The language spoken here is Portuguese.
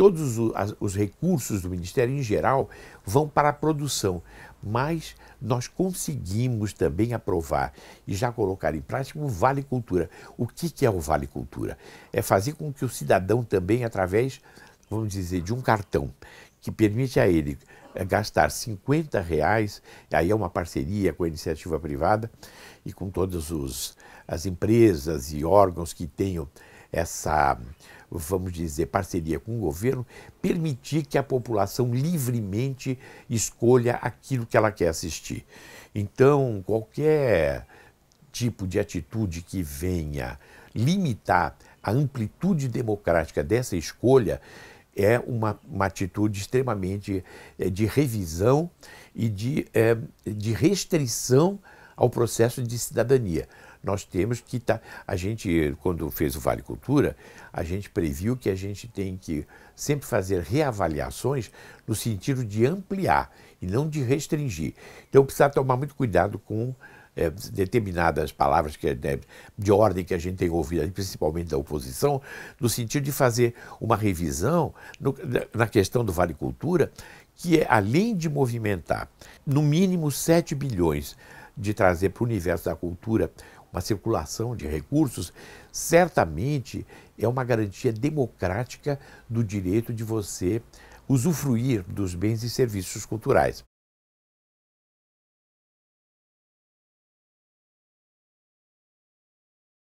todos os, recursos do Ministério em geral vão para a produção, mas nós conseguimos também aprovar e já colocar em prática o Vale Cultura. O que, é o Vale Cultura? É fazer com que o cidadão também, através, vamos dizer, de um cartão que permite a ele eh, gastar 50 reais, aí é uma parceria com a iniciativa privada e com todas as empresas e órgãos que tenham essa, vamos dizer, parceria com o governo, permitir que a população livremente escolha aquilo que ela quer assistir. Então, qualquer tipo de atitude que venha limitar a amplitude democrática dessa escolha é uma, uma atitude extremamente eh, de revisão e de, eh, de restrição ao processo de cidadania nós temos que estar. Tá, a gente, quando fez o Vale Cultura, a gente previu que a gente tem que sempre fazer reavaliações no sentido de ampliar e não de restringir. Então, precisa tomar muito cuidado com é, determinadas palavras que, é, né, de ordem que a gente tem ouvido, principalmente da oposição, no sentido de fazer uma revisão no, na questão do Vale Cultura, que é, além de movimentar no mínimo 7 bilhões de trazer para o universo da cultura uma circulação de recursos, certamente é uma garantia democrática do direito de você usufruir dos bens e serviços culturais.